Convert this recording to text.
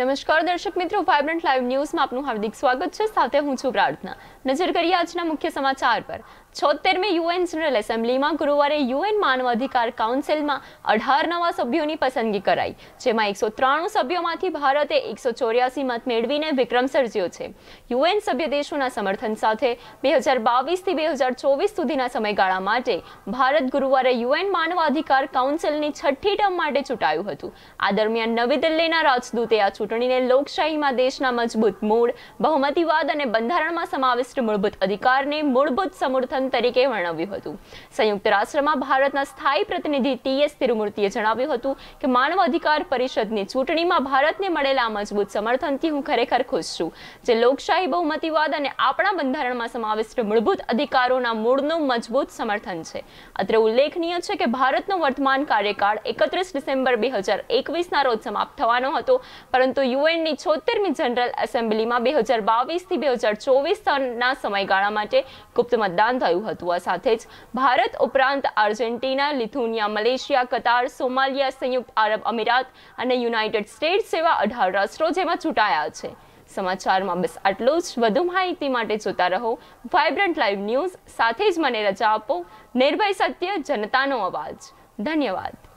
નમસ્કાર દર્શક મિત્રો વાઇબ્રન્ટ લાઈવ ન્યૂઝમાં આપનું હાર્દિક સ્વાગત છે સાથે હું છું પ્રાર્થના નજર કરીએ આજના મુખ્ય સમાચાર પર છોતેરમી યુએન જનરલ એસેમ્બલીમાં ગુરુવારે યુએન માનવાધિકાર કાઉન્સિલમાં અઢાર નવા સભ્યોની પસંદગી કરાઈ જેમાં એકસો ત્રાણું સભ્યોમાંથી ભારતે એકસો ચોર્યાસી મત મેળવીને વિક્રમ સર્જ્યો છે યુએન સભ્ય દેશોના સમર્થન સાથે બે હજાર બાવીસથી બે હજાર ચોવીસ સુધીના સમયગાળા માટે ભારત ગુરુવારે યુએન માનવાધિકાર કાઉન્સિલની છઠ્ઠી ટર્મ માટે ચૂંટાયું હતું આ દરમિયાન નવી દિલ્હીના રાજદૂતે આ ચૂંટણીને લોકશાહીમાં દેશના મજબૂત મૂળ બહુમતીવાદ અને બંધારણમાં સમાવિષ્ટ મૂળભૂત અધિકારને મૂળભૂત સમર્થન તરીકે વર્ણવ્યું હતું સંયુક્ત રાષ્ટ્રમાં ભારતના સ્થાયી પ્રતિનિધિ ટીએસ તિરુમૂર્તિએ જણાવ્યું હતું કે માનવ અધિકાર પરિષદની ચૂંટણીમાં ભારતને મળેલા મજબૂત સમર્થનથી હું ખરેખર ખુશ છું જે લોકશાહી બહુમતીવાદ અને આપણા બંધારણમાં સમાવિષ્ટ મૂળભૂત અધિકારોના મૂળનું મજબૂત સમર્થન છે અત્રે ઉલ્લેખનીય છે કે ભારતનો વર્તમાન કાર્યકાળ એકત્રીસ ડિસેમ્બર બે હજાર એકવીસના રોજ સમાપ્ત થવાનો હતો પરંતુ પરંતુ યુએનની છોતેરમી જનરલ એસેમ્બલીમાં બે હજાર બાવીસથી બે હજાર ચોવીસના સમયગાળા માટે ગુપ્ત મતદાન થયું હતું આ સાથે જ ભારત ઉપરાંત Argentina Lithuania Malaysia Qatar Somalia સંયુક્ત આરબ અમીરાત અને યુનાઇટેડ સ્ટેટ્સ જેવા અઢાર રાષ્ટ્રો જેમાં ચૂંટાયા છે સમાચારમાં બસ આટલું જ વધુ માહિતી માટે જોતા રહો વાઇબ્રન્ટ લાઈવ ન્યૂઝ સાથે જ મને રજા આપો નિર્ભય સત્ય જનતાનો અવાજ ધન્યવાદ